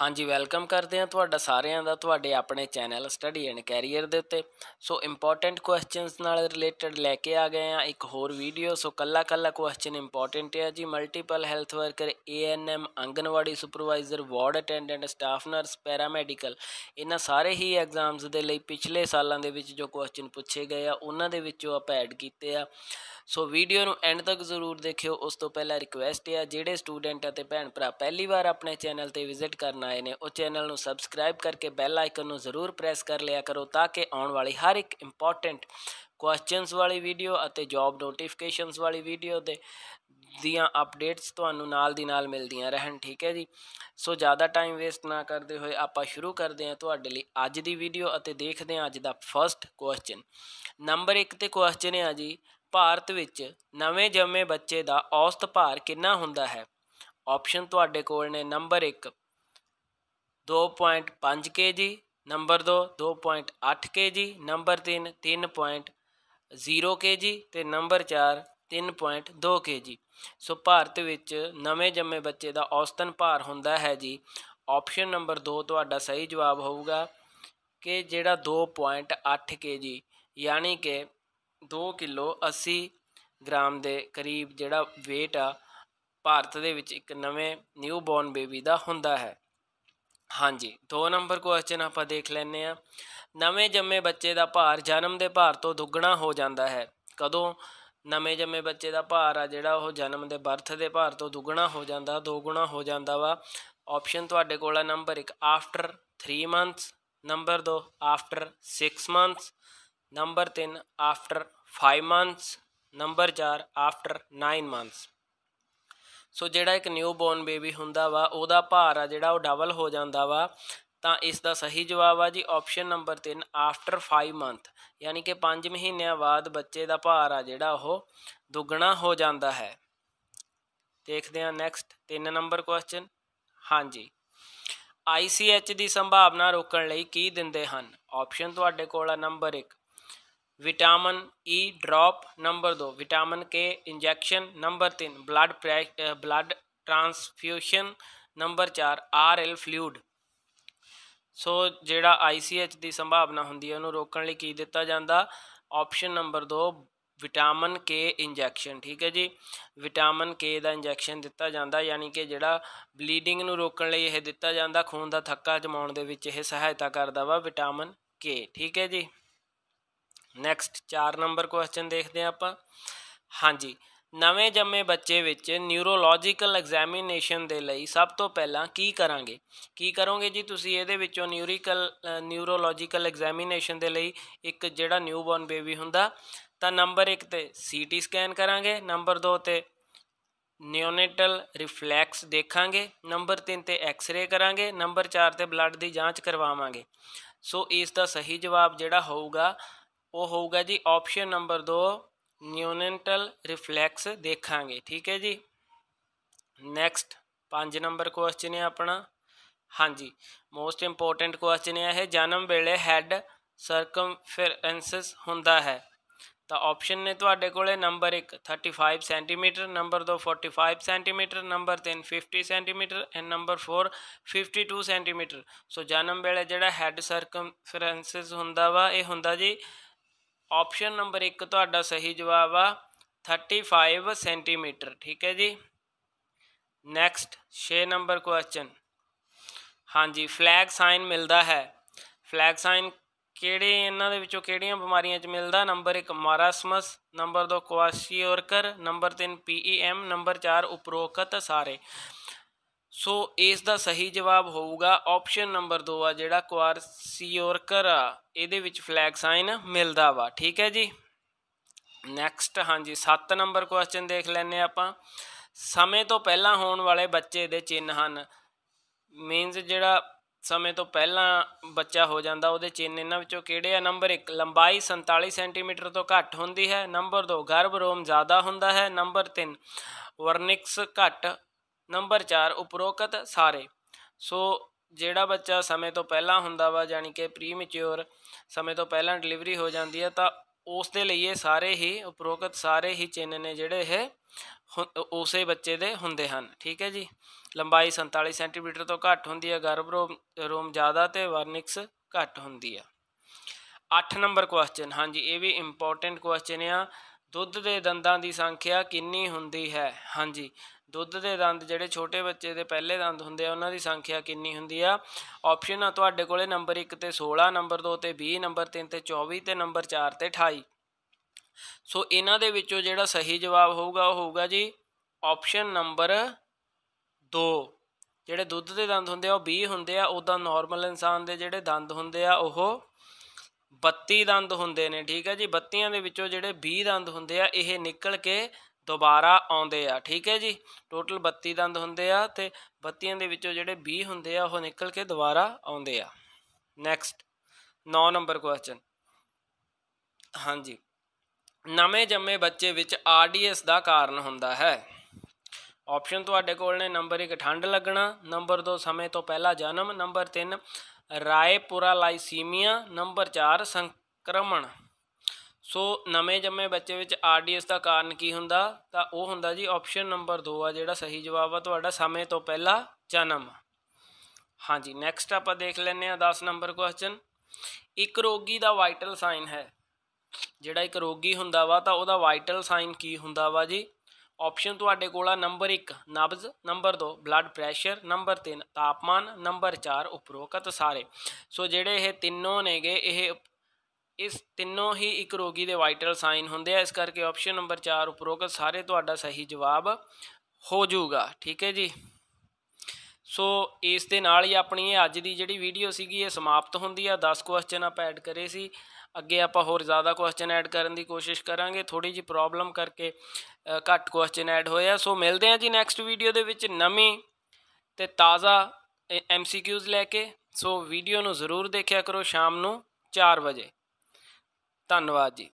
ਹਾਂਜੀ ਵੈਲਕਮ ਕਰਦੇ ਹਾਂ ਤੁਹਾਡਾ ਸਾਰਿਆਂ ਦਾ ਤੁਹਾਡੇ ਆਪਣੇ ਚੈਨਲ ਸਟੱਡੀ ਐਂਡ ਕੈਰੀਅਰ ਦੇ ਉੱਤੇ ਸੋ ਇੰਪੋਰਟੈਂਟ ਕੁਐਸਚਨਸ ਨਾਲ ਰਿਲੇਟਡ ਲੈ ਕੇ ਆ ਗਏ ਆ ਇੱਕ ਹੋਰ ਵੀਡੀਓ ਸੋ ਕੱਲਾ ਕੱਲਾ ਕੁਐਸਚਨ ਇੰਪੋਰਟੈਂਟ ਹੈ ਜੀ multiple health worker ANM Anganwadi supervisor ward attendant staff nurse paramedical ਇਹਨਾਂ ਸਾਰੇ ਹੀ ਐਗਜ਼ਾਮਸ ਦੇ ਲਈ ਪਿਛਲੇ ਸਾਲਾਂ ਦੇ ਵਿੱਚ ਜੋ ਕੁਐਸਚਨ ਪੁੱਛੇ ਗਏ ਆ ਉਹਨਾਂ ਦੇ ਵਿੱਚੋਂ ਆਪਾਂ ਐਡ ਕੀਤੇ ਆ ਸੋ ਵੀਡੀਓ ਨੂੰ ਐਂਡ ਤੱਕ ਜ਼ਰੂਰ ਦੇਖਿਓ ਉਸ ਤੋਂ ਪਹਿਲਾਂ ਰਿਕੁਐਸਟ ਹੈ ਜਿਹੜੇ ਸਟੂਡੈਂਟ ਅਤੇ ਭੈਣ ਭਰਾ ਪਹਿਲੀ ਵਾਰ ਆਪਣੇ ਚੈਨਲ ਤੇ ਵਿਜ਼ਿਟ ਕਰਨਾ ਆਏ ਨੇ ਉਹ ਚੈਨਲ ਨੂੰ ਸਬਸਕ੍ਰਾਈਬ ਕਰਕੇ ਬੈਲ ਆਈਕਨ ਨੂੰ ਜ਼ਰੂਰ ਪ੍ਰੈਸ ਕਰ ਲਿਆ ਕਰੋ ਤਾਂ ਕਿ ਆਉਣ ਵਾਲੀ ਹਰ ਇੱਕ ਇੰਪੋਰਟੈਂਟ ਕੁਐਸਚਨਸ ਵਾਲੀ ਵੀਡੀਓ ਅਤੇ ਜੌਬ ਨੋਟੀਫਿਕੇਸ਼ਨਸ ਵਾਲੀ ਵੀਡੀਓ ਦੇ ਦੀਆਂ ਅਪਡੇਟਸ ਤੁਹਾਨੂੰ ਨਾਲ ਦੀ ਨਾਲ ਮਿਲਦੀਆਂ ਰਹਿਣ ਠੀਕ ਹੈ ਜੀ ਸੋ ਜ਼ਿਆਦਾ ਟਾਈਮ ਵੇਸਟ ਨਾ ਕਰਦੇ ਹੋਏ ਆਪਾਂ ਸ਼ੁਰੂ ਕਰਦੇ ਹਾਂ ਤੁਹਾਡੇ ਲਈ ਅੱਜ ਦੀ ਵੀਡੀਓ ਅਤੇ ਦੇਖਦੇ ਹਾਂ ਅੱਜ ਦਾ ਫਰਸਟ ਕੁਐਸਚਨ ਨੰਬਰ 1 ਤੇ ਕੁਐਸਚਨ ਹੈ ਜੀ ਭਾਰਤ ਵਿੱਚ ਨਵੇਂ ਜੰਮੇ ਬੱਚੇ ਦਾ ਔਸਤ ਭਾਰ ਕਿੰਨਾ ਹੁੰਦਾ ਹੈ ਆਪਸ਼ਨ ਤੁਹਾਡੇ ਕੋਲ ਨੇ number 1 2.5 kg number 2 2.8 kg number 3 3.0 kg ਤੇ ਨੰਬਰ 4 3.2 kg ਸੋ ਭਾਰਤ ਵਿੱਚ ਨਵੇਂ ਜੰਮੇ ਬੱਚੇ ਦਾ ਔਸਤਨ ਭਾਰ ਹੁੰਦਾ ਹੈ ਜੀ ਆਪਸ਼ਨ ਨੰਬਰ 2 ਤੁਹਾਡਾ ਸਹੀ ਜਵਾਬ ਹੋਊਗਾ ਕਿ ਜਿਹੜਾ 2.8 kg ਯਾਨੀ ਕਿ 2 ਕਿਲੋ 80 ਗ੍ਰਾਮ ਦੇ ਕਰੀਬ ਜਿਹੜਾ weight ਆ ਭਾਰਤ ਦੇ ਵਿੱਚ ਇੱਕ ਨਵੇਂ ਨਿਊ ਬੋਰਨ ਬੇਬੀ ਦਾ ਹੁੰਦਾ ਹੈ ਹਾਂਜੀ 2 ਨੰਬਰ ਕੁਐਸਚਨ ਆਪਾਂ ਦੇਖ ਲੈਨੇ ਆ ਨਵੇਂ ਜੰਮੇ ਬੱਚੇ ਦਾ ਭਾਰ ਜਨਮ ਦੇ ਭਾਰ ਤੋਂ ਦੁੱਗਣਾ ਹੋ ਜਾਂਦਾ ਹੈ ਕਦੋਂ ਨਵੇਂ ਜੰਮੇ ਬੱਚੇ ਦਾ ਭਾਰ ਆ ਜਿਹੜਾ ਉਹ ਜਨਮ ਦੇ ਬਰਥ ਦੇ ਭਾਰ ਤੋਂ ਦੁੱਗਣਾ ਹੋ ਜਾਂਦਾ ਦੋ ਗੁਣਾ ਹੋ ਜਾਂਦਾ ਵਾ ਆਪਸ਼ਨ ਤੁਹਾਡੇ ਕੋਲ ਆ number 1 after 3 months number 2 after 6 months number 3 after 5 months number 4 after 9 months so ਜਿਹੜਾ ਇੱਕ ਨਿਊ ਬੋਰਨ ਬੇਬੀ ਹੁੰਦਾ ਵਾ ਉਹਦਾ ਭਾਰ ਆ ਜਿਹੜਾ ਉਹ ਡਬਲ ਹੋ ਜਾਂਦਾ ਵਾ ਤਾਂ ਇਸ ਦਾ ਸਹੀ ਜਵਾਬ ਆ ਜੀ ਆਪਸ਼ਨ ਨੰਬਰ 3 ਆਫਟਰ 5 ਮੰਥ ਯਾਨੀ ਕਿ 5 ਮਹੀਨਿਆਂ ਬਾਅਦ ਬੱਚੇ ਦਾ ਭਾਰ ਆ ਜਿਹੜਾ ਉਹ ਦੁੱਗਣਾ ਹੋ ਜਾਂਦਾ ਹੈ ਦੇਖਦੇ ਹਾਂ ਨੈਕਸਟ 3 ਨੰਬਰ ਕੁਐਸਚਨ ਹਾਂਜੀ ICH ਦੀ ਸੰਭਾਵਨਾ ਰੋਕਣ ਲਈ ਕੀ ਦਿੰਦੇ ਹਨ ਆਪਸ਼ਨ ਤੁਹਾਡੇ ਕੋਲ ਆ number 1 vitamin E e drop number 2 vitamin K injection number 3 blood blood transfusion number 4 R L fluid so ਜਿਹੜਾ ਆਈਸੀਐਚ ਦੀ ਸੰਭਾਵਨਾ ਹੁੰਦੀ ਹੈ ਉਹਨੂੰ ਰੋਕਣ ਲਈ ਕੀ ਦਿੱਤਾ ਜਾਂਦਾ option number 2 vitamin K injection ਠੀਕ ਹੈ ਜੀ ਵਿਟਾਮਿਨ ਕੇ ਦਾ ਇੰਜੈਕਸ਼ਨ ਦਿੱਤਾ ਜਾਂਦਾ ਯਾਨੀ ਕਿ ਜਿਹੜਾ ਬਲੀਡਿੰਗ ਨੂੰ ਰੋਕਣ ਲਈ ਇਹ ਦਿੱਤਾ ਜਾਂਦਾ ਖੂਨ ਦਾ ਥੱਕਾ ਜਮਾਉਣ ਦੇ ਵਿੱਚ ਇਹ ਸਹਾਇਤਾ ਕਰਦਾ ਵਾ ਵਿਟਾਮਿਨ ਕੇ ਠੀਕ ਹੈ ਜੀ ਨੈਕਸਟ 4 ਨੰਬਰ ਕੁਐਸਚਨ ਦੇਖਦੇ ਆਂ ਆਪਾਂ ਹਾਂਜੀ ਨਵੇਂ ਜੰਮੇ ਬੱਚੇ ਵਿੱਚ ਨਿਊਰੋਲੋਜੀਕਲ ਐਗਜ਼ਾਮੀਨੇਸ਼ਨ ਦੇ ਲਈ ਸਭ ਤੋਂ ਪਹਿਲਾਂ ਕੀ ਕਰਾਂਗੇ ਕੀ ਕਰੋਗੇ ਜੀ ਤੁਸੀਂ ਇਹਦੇ ਵਿੱਚੋਂ ਨਿਊਰੀਕਲ ਨਿਊਰੋਲੋਜੀਕਲ ਐਗਜ਼ਾਮੀਨੇਸ਼ਨ ਦੇ ਲਈ ਇੱਕ ਜਿਹੜਾ ਨਿਊਬੋਰਨ ਬੇਬੀ ਹੁੰਦਾ ਤਾਂ ਨੰਬਰ 1 ਤੇ ਸੀਟੀ ਸਕੈਨ ਕਰਾਂਗੇ ਨੰਬਰ 2 ਤੇ ਨਿਓਨੇਟਲ ਰਿਫਲੈਕਸ ਦੇਖਾਂਗੇ ਨੰਬਰ 3 ਤੇ ਐਕਸ-ਰੇ ਕਰਾਂਗੇ ਨੰਬਰ 4 ਤੇ ਬਲੱਡ ਦੀ ਜਾਂਚ ਕਰਵਾਵਾਂਗੇ ਸੋ ਇਸ ਦਾ ਸਹੀ ਜਵਾਬ ਜਿਹੜਾ ਹੋਊਗਾ ਉਹ ਹੋਊਗਾ ਜੀ ਆਪਸ਼ਨ ਨੰਬਰ 2 ਨਿਊਨੈਂਟਲ ਰਿਫਲੈਕਸ ਦੇਖਾਂਗੇ ਠੀਕ ਹੈ ਜੀ ਨੈਕਸਟ 5 ਨੰਬਰ ਕੁਐਸਚਨ ਹੈ ਆਪਣਾ ਹਾਂਜੀ ਮੋਸਟ ਇੰਪੋਰਟੈਂਟ ਕੁਐਸਚਨ ਹੈ ਇਹ ਜਨਮ ਵੇਲੇ ਹੈਡ ਸਰਕਮਫੇਰੈਂਸਸ ਹੁੰਦਾ ਹੈ ਤਾਂ ਆਪਸ਼ਨ ਨੇ ਤੁਹਾਡੇ ਕੋਲੇ number 1 35 centimetre number 2 45 centimetre number 3 50 centimetre and number 4 52 centimetre so ਜਨਮ ਵੇਲੇ ਜਿਹੜਾ ਹੈਡ ਸਰਕਮਫੇਰੈਂਸਸ ਹੁੰਦਾ ਵਾ ਇਹ ਹੁੰਦਾ ਜੀ ਆਪਸ਼ਨ ਨੰਬਰ 1 ਤੁਹਾਡਾ ਸਹੀ ਜਵਾਬ ਆ 35 ਸੈਂਟੀਮੀਟਰ ਠੀਕ ਹੈ ਜੀ ਨੈਕਸਟ 6 ਨੰਬਰ ਕੁਐਸਚਨ ਹਾਂਜੀ ਫਲੈਗ ਸਾਈਨ ਮਿਲਦਾ ਹੈ ਫਲੈਗ ਸਾਈਨ ਕਿਹੜੇ ਇਹਨਾਂ ਦੇ ਵਿੱਚੋਂ ਕਿਹੜੀਆਂ ਬਿਮਾਰੀਆਂ 'ਚ ਮਿਲਦਾ number 1 marasmus number 2 kwashiorkor number 3 PEM number 4 ਉਪਰੋਕਤ ਸਾਰੇ ਸੋ ਇਸ ਦਾ ਸਹੀ ਜਵਾਬ ਹੋਊਗਾ ਆਪਸ਼ਨ ਨੰਬਰ 2 ਆ ਜਿਹੜਾ ਕੁਆਰਸੀਓਰਕਰ ਆ ਇਹਦੇ ਵਿੱਚ ਫਲੈਗ ਸਾਈਨ ਮਿਲਦਾ ਵਾ ਠੀਕ ਹੈ ਜੀ ਨੈਕਸਟ ਹਾਂਜੀ 7 ਨੰਬਰ ਕੁਐਸਚਨ ਦੇਖ ਲੈਨੇ ਆਪਾਂ ਸਮੇਂ ਤੋਂ ਪਹਿਲਾਂ ਹੋਣ ਵਾਲੇ ਬੱਚੇ ਦੇ ਚਿੰਨ ਹਨ ਮੀਨਸ ਜਿਹੜਾ ਸਮੇਂ ਤੋਂ ਪਹਿਲਾਂ ਬੱਚਾ ਹੋ ਜਾਂਦਾ ਉਹਦੇ ਚਿੰਨ ਇਹਨਾਂ ਵਿੱਚੋਂ ਕਿਹੜੇ ਆ ਨੰਬਰ 1 ਲੰਬਾਈ 47 ਸੈਂਟੀਮੀਟਰ ਤੋਂ ਘੱਟ ਹੁੰਦੀ ਹੈ ਨੰਬਰ 2 ਗਰਭ ਰੋਮ ਜ਼ਿਆਦਾ ਹੁੰਦਾ ਹੈ ਨੰਬਰ 3 ਵਰਨਿਕਸ ਘੱਟ ਨੰਬਰ 4 ਉਪਰੋਕਤ ਸਾਰੇ ਸੋ ਜਿਹੜਾ ਬੱਚਾ ਸਮੇਂ ਤੋਂ ਪਹਿਲਾਂ ਹੁੰਦਾ ਵਾ ਜਾਨੀ ਕਿ ਮੈਚਿਓਰ ਸਮੇਂ ਤੋਂ ਪਹਿਲਾਂ ਡਿਲੀਵਰੀ ਹੋ ਜਾਂਦੀ ਹੈ ਤਾਂ ਉਸ ਦੇ ਲਈ ਇਹ ਸਾਰੇ ਹੀ ਉਪਰੋਕਤ ਸਾਰੇ ਹੀ ਚਿੰਨ ਨੇ ਜਿਹੜੇ ਇਹ ਉਸੇ ਬੱਚੇ ਦੇ ਹੁੰਦੇ ਹਨ ਠੀਕ ਹੈ ਜੀ ਲੰਬਾਈ 47 ਸੈਂਟੀਮੀਟਰ ਤੋਂ ਘੱਟ ਹੁੰਦੀ ਹੈ ਗਰਭ ਰੋਮ ਜ਼ਿਆਦਾ ਤੇ ਵਰਨਿਕਸ ਘੱਟ ਹੁੰਦੀ ਹੈ 8 ਨੰਬਰ ਕੁਐਸਚਨ ਹਾਂਜੀ ਇਹ ਵੀ ਇੰਪੋਰਟੈਂਟ ਕੁਐਸਚਨ ਆ ਦੁੱਧ ਦੇ ਦੰਦਾਂ ਦੀ ਸੰਖਿਆ ਕਿੰਨੀ ਹੁੰਦੀ ਹੈ ਹਾਂਜੀ ਦੁੱਧ ਦੇ ਦੰਦ ਜਿਹੜੇ ਛੋਟੇ ਬੱਚੇ ਦੇ ਪਹਿਲੇ ਦੰਦ ਹੁੰਦੇ ਆ ਉਹਨਾਂ ਦੀ ਸੰਖਿਆ ਕਿੰਨੀ ਹੁੰਦੀ ਆ ਆਪਸ਼ਨ ਆ ਤੁਹਾਡੇ ਕੋਲੇ ਨੰਬਰ 1 ਤੇ 16 ਨੰਬਰ 2 ਤੇ 20 ਨੰਬਰ 3 ਤੇ 24 ਤੇ ਨੰਬਰ 4 ਤੇ 28 ਸੋ ਇਹਨਾਂ ਦੇ ਵਿੱਚੋਂ ਜਿਹੜਾ ਸਹੀ ਜਵਾਬ ਹੋਊਗਾ ਉਹ ਹੋਊਗਾ ਜੀ ਆਪਸ਼ਨ ਨੰਬਰ 2 ਜਿਹੜੇ ਦੁੱਧ ਦੇ ਦੰਦ ਹੁੰਦੇ ਆ ਉਹ 20 ਹੁੰਦੇ ਆ ਉਦਾਂ ਨਾਰਮਲ ਇਨਸਾਨ ਦੇ ਜਿਹੜੇ ਦੰਦ ਹੁੰਦੇ ਆ ਉਹ 32 ਦੰਦ ਹੁੰਦੇ ਨੇ ਠੀਕ ਹੈ ਜੀ ਬੱਤੀਆਂ ਦੇ ਵਿੱਚੋਂ ਜਿਹੜੇ 20 ਦੰਦ ਹੁੰਦੇ ਆ ਇਹ ਨਿਕਲ ਕੇ ਦੁਬਾਰਾ ਆਉਂਦੇ ਆ ਠੀਕ ਹੈ ਜੀ ਟੋਟਲ 32 ਦੰਦ ਹੁੰਦੇ ਆ ਤੇ 32 ਦੇ ਵਿੱਚੋਂ ਜਿਹੜੇ 20 ਹੁੰਦੇ ਆ ਉਹ ਨਿਕਲ ਕੇ ਦੁਬਾਰਾ ਆਉਂਦੇ ਆ ਨੈਕਸਟ 9 ਨੰਬਰ ਕੁਐਸਚਨ ਹਾਂਜੀ ਨਵੇਂ ਜੰਮੇ ਬੱਚੇ ਵਿੱਚ ਆਰਡੀਐਸ ਦਾ ਕਾਰਨ ਹੁੰਦਾ ਹੈ ਆਪਸ਼ਨ ਤੁਹਾਡੇ ਕੋਲ ਨੇ ਨੰਬਰ 1 ਠੰਡ ਲੱਗਣਾ ਨੰਬਰ 2 ਸਮੇਂ ਤੋਂ ਪਹਿਲਾਂ ਜਨਮ ਨੰਬਰ 3 ਲਾਈਸੀਮੀਆ ਨੰਬਰ 4 ਸੰਕਰਮਣ ਸੋ ਨਵੇਂ ਜੰਮੇ ਬੱਚੇ ਵਿੱਚ ਆਰਡੀਐਸ ਦਾ ਕਾਰਨ ਕੀ ਹੁੰਦਾ ਤਾਂ ਉਹ ਹੁੰਦਾ ਜੀ ਆਪਸ਼ਨ ਨੰਬਰ 2 ਆ ਜਿਹੜਾ ਸਹੀ ਜਵਾਬ ਆ ਤੁਹਾਡਾ ਸਮੇਂ ਤੋਂ ਪਹਿਲਾਂ ਜਨਮ ਹਾਂਜੀ ਨੈਕਸਟ ਆਪਾਂ ਦੇਖ ਲੈਂਦੇ ਆ 10 ਨੰਬਰ ਕੁਐਸਚਨ ਇੱਕ ਰੋਗੀ ਦਾ ਵਾਈਟਲ ਸਾਈਨ ਹੈ ਜਿਹੜਾ ਇੱਕ ਰੋਗੀ ਹੁੰਦਾ ਵਾ ਤਾਂ ਉਹਦਾ ਵਾਈਟਲ ਸਾਈਨ ਕੀ ਹੁੰਦਾ ਵਾ ਜੀ ਆਪਸ਼ਨ ਤੁਹਾਡੇ ਕੋਲ ਆ ਨੰਬਰ 1 ਨਬਜ਼ ਨੰਬਰ 2 ਬਲੱਡ ਪ੍ਰੈਸ਼ਰ ਨੰਬਰ 3 ਤਾਪਮਾਨ ਨੰਬਰ 4 ਉਪਰੋਕਤ ਸਾਰੇ ਸੋ ਜਿਹੜੇ ਇਹ ਤਿੰਨੋਂ ਨੇਗੇ ਇਹ ਇਸ ਤਿੰਨੋਂ ਹੀ ਇੱਕ ਰੋਗੀ ਦੇ ਵਾਈਟਲ ਸਾਈਨ ਹੁੰਦੇ ਆ ਇਸ ਕਰਕੇ ਆਪਸ਼ਨ ਨੰਬਰ 4 ਉਪਰੋਕਤ ਸਾਰੇ ਤੁਹਾਡਾ ਸਹੀ ਜਵਾਬ ਹੋ ਜਾਊਗਾ ਠੀਕ ਹੈ ਜੀ ਸੋ ਇਸ ਦੇ ਨਾਲ ਹੀ ਆਪਣੀ ਅੱਜ ਦੀ ਜਿਹੜੀ ਵੀਡੀਓ ਸੀਗੀ ਇਹ ਸਮਾਪਤ ਹੁੰਦੀ ਆ 10 ਕੁਐਸਚਨ ਆਪਾਂ ਐਡ ਕਰੇ ਸੀ ਅੱਗੇ ਆਪਾਂ ਹੋਰ ਜ਼ਿਆਦਾ ਕੁਐਸਚਨ ਐਡ ਕਰਨ ਦੀ ਕੋਸ਼ਿਸ਼ ਕਰਾਂਗੇ ਥੋੜੀ ਜੀ ਪ੍ਰੋਬਲਮ ਕਰਕੇ ਘੱਟ ਕੁਐਸਚਨ ਐਡ ਹੋਏ ਆ ਸੋ ਮਿਲਦੇ ਆ ਜੀ ਨੈਕਸਟ ਵੀਡੀਓ ਦੇ ਵਿੱਚ ਨਵੀਂ ਤੇ ਤਾਜ਼ਾ ਐਮਸੀਕਿਊਜ਼ ਲੈ ਕੇ ਸੋ ਵੀਡੀਓ ਨੂੰ ਜ਼ਰੂਰ ਦੇਖਿਆ ਕਰੋ ਸ਼ਾਮ ਨੂੰ 4 ਵਜੇ ਧੰਨਵਾਦ ਜੀ